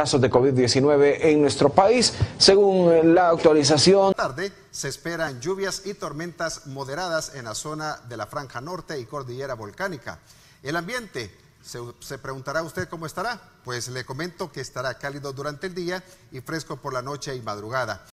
casos de COVID-19 en nuestro país. Según eh, la actualización... Tarde se esperan lluvias y tormentas moderadas en la zona de la Franja Norte y Cordillera Volcánica. El ambiente, se, se preguntará usted cómo estará. Pues le comento que estará cálido durante el día y fresco por la noche y madrugada.